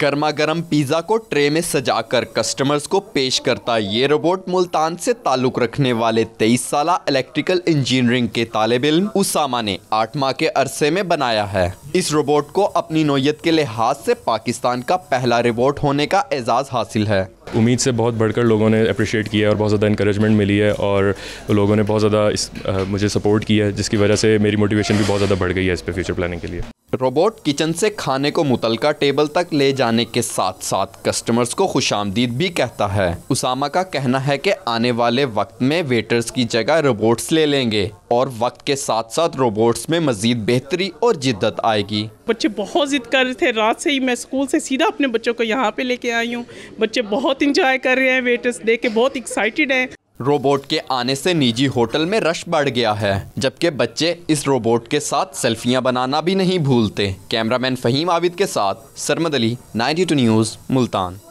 गर्मा गर्म पिज़्ज़ा को ट्रे में सजाकर कस्टमर्स को पेश करता ये रोबोट मुल्तान से ताल्लुक रखने वाले 23 साल इलेक्ट्रिकल इंजीनियरिंग के तालब इम उसामा ने आठ माह के अरसे में बनाया है इस रोबोट को अपनी नोयत के लिहाज से पाकिस्तान का पहला रोबोट होने का एजाज़ हासिल है उम्मीद से बहुत बढ़कर लोगों ने अप्रिशिएट किया और बहुत ज़्यादा इंकरेजमेंट मिली है और लोगों ने बहुत ज़्यादा मुझे सपोर्ट किया है जिसकी वजह से मेरी मोटिवेशन भी बहुत ज़्यादा बढ़ गई है इस पर फ्यूचर प्लानिंग के लिए रोबोट किचन से खाने को मुतलका टेबल तक ले जाने के साथ साथ कस्टमर्स को खुश आमदीद भी कहता है उसामा का कहना है कि आने वाले वक्त में वेटर्स की जगह रोबोट्स ले लेंगे और वक्त के साथ साथ रोबोट्स में मजीद बेहतरी और जिद्दत आएगी बच्चे बहुत जिद कर रहे थे रात से ही मैं स्कूल से सीधा अपने बच्चों को यहाँ पे लेके आई हूँ बच्चे बहुत इंजॉय कर रहे हैं वेटर्स देख के बहुत एक्साइटेड हैं रोबोट के आने से निजी होटल में रश बढ़ गया है जबकि बच्चे इस रोबोट के साथ सेल्फियां बनाना भी नहीं भूलते कैमरामैन फहीम आबिद के साथ Sarmad Ali ninety two news Multan